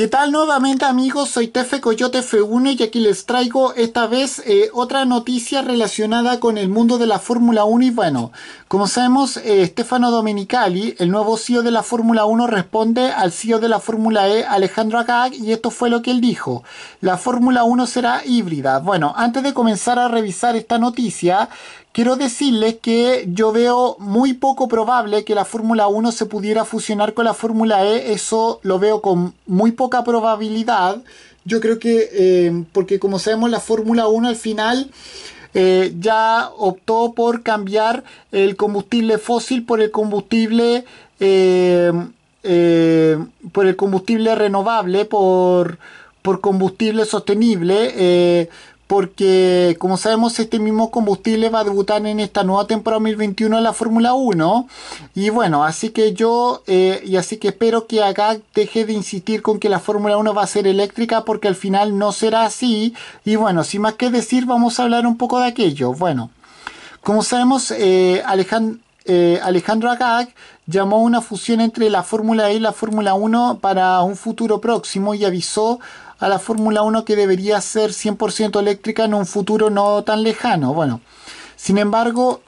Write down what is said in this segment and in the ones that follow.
¿Qué tal nuevamente amigos? Soy Tefe Coyote F1 y aquí les traigo esta vez eh, otra noticia relacionada con el mundo de la Fórmula 1 y bueno, como sabemos, eh, Stefano Domenicali, el nuevo CEO de la Fórmula 1, responde al CEO de la Fórmula E, Alejandro Agag, y esto fue lo que él dijo, la Fórmula 1 será híbrida. Bueno, antes de comenzar a revisar esta noticia, quiero decirles que yo veo muy poco probable que la Fórmula 1 se pudiera fusionar con la Fórmula E, eso lo veo con muy poca probabilidad. Yo creo que, eh, porque como sabemos, la Fórmula 1 al final eh, ya optó por cambiar el combustible fósil por el combustible... Eh, por el combustible renovable, por, por combustible sostenible, porque como sabemos este mismo combustible va a debutar en esta nueva temporada 2021 de la Fórmula 1 y bueno, así que yo eh, y así que espero que acá deje de insistir con que la Fórmula 1 va a ser eléctrica porque al final no será así y bueno, sin más que decir vamos a hablar un poco de aquello. Bueno, como sabemos eh, Alejandro eh, Alejandro Agag llamó a una fusión entre la Fórmula E y la Fórmula 1 para un futuro próximo y avisó a la Fórmula 1 que debería ser 100% eléctrica en un futuro no tan lejano. Bueno, sin embargo,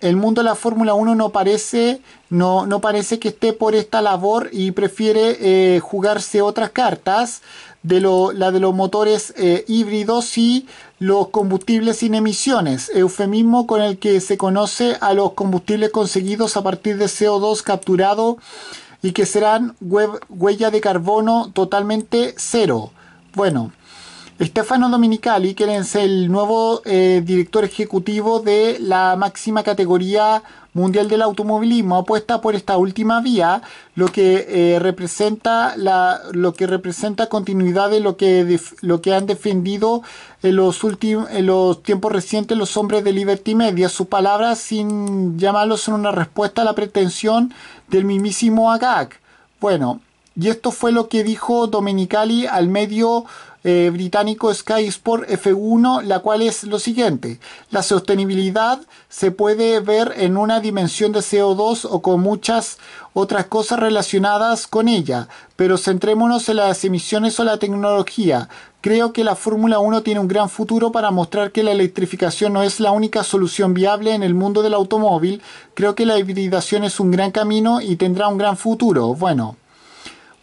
el mundo de la Fórmula 1 no parece, no, no, parece que esté por esta labor y prefiere eh, jugarse otras cartas, de la de los motores eh, híbridos y los combustibles sin emisiones, eufemismo con el que se conoce a los combustibles conseguidos a partir de CO2 capturado y que serán huella de carbono totalmente cero. Bueno, Estefano Dominicali, que es el nuevo eh, director ejecutivo de la máxima categoría mundial del automovilismo, apuesta por esta última vía, lo que eh, representa la, lo que representa continuidad de lo que, lo que han defendido en los últimos en los tiempos recientes los hombres de Liberty Media. su palabra sin llamarlos, son una respuesta a la pretensión del mismísimo AGAC. Bueno, y esto fue lo que dijo Dominicali al medio eh, británico Sky Sport F1, la cual es lo siguiente. La sostenibilidad se puede ver en una dimensión de CO2 o con muchas otras cosas relacionadas con ella, pero centrémonos en las emisiones o la tecnología. Creo que la Fórmula 1 tiene un gran futuro para mostrar que la electrificación no es la única solución viable en el mundo del automóvil. Creo que la hibridación es un gran camino y tendrá un gran futuro. Bueno.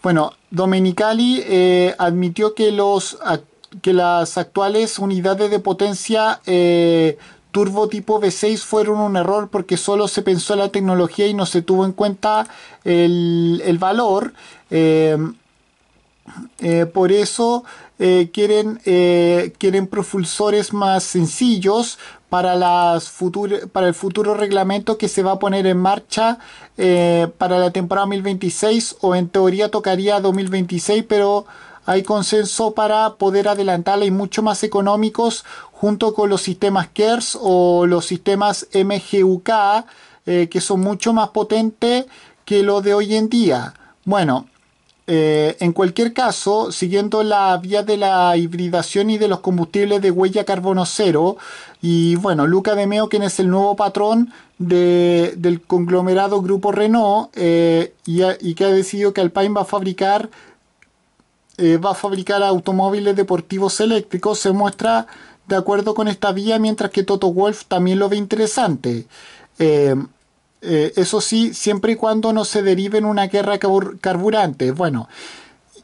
Bueno, Domenicali eh, admitió que, los, que las actuales unidades de potencia eh, turbo tipo V6 fueron un error porque solo se pensó en la tecnología y no se tuvo en cuenta el, valor. Eh, eh, por eso eh, quieren, eh, quieren propulsores más sencillos para, las para el futuro reglamento que se va a poner en marcha para la temporada 2026 o en teoría tocaría 2026, pero hay consenso para poder adelantarla y mucho más económicos junto con los sistemas KERS o los sistemas MGUK que son mucho más potentes que los de hoy en día. Bueno, eh, en cualquier caso, siguiendo la vía de la hibridación y de los combustibles de huella carbono cero, y bueno, Luca de Meo, quien es el nuevo patrón del conglomerado Grupo Renault, eh, y, que ha decidido que Alpine va a fabricar eh, va a fabricar automóviles deportivos eléctricos, se muestra de acuerdo con esta vía, mientras que Toto Wolf también lo ve interesante. Eh, eso sí, siempre y cuando no se derive en una guerra carburante. Bueno,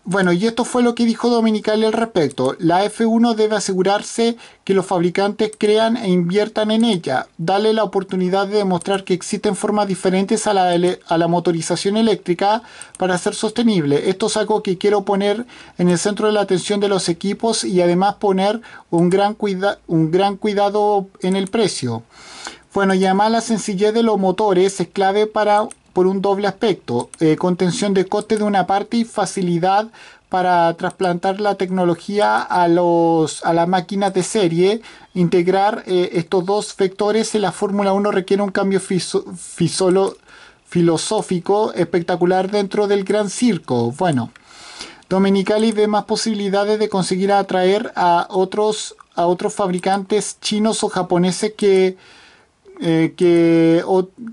bueno, y esto fue lo que dijo Dominical al respecto. La F1 debe asegurarse que los fabricantes crean e inviertan en ella, Dale la oportunidad de demostrar que existen formas diferentes a la, a la motorización eléctrica para ser sostenible. Esto es algo que quiero poner en el centro de la atención de los equipos y además poner un gran, un gran cuidado en el precio. Bueno, y además la sencillez de los motores es clave para por un doble aspecto, eh, contención de coste de una parte y facilidad para trasplantar la tecnología a, los, a las máquinas de serie. Integrar eh, estos dos vectores en la Fórmula 1 requiere un cambio filosófico espectacular dentro del gran circo. Bueno, Dominicali ve más posibilidades de conseguir atraer a otros, a otros fabricantes chinos o japoneses que eh, que,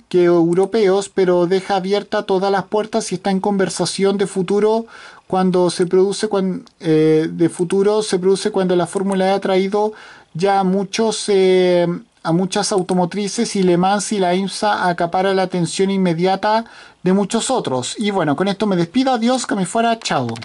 que europeos, pero deja abierta todas las puertas y está en conversación de futuro cuando se produce cuando, eh, de futuro se produce cuando la fórmula e ha traído ya a muchos eh, a muchas automotrices y Le Mans y la IMSA acapara la atención inmediata de muchos otros. Y bueno, con esto me despido, adiós, que me fuera, chao.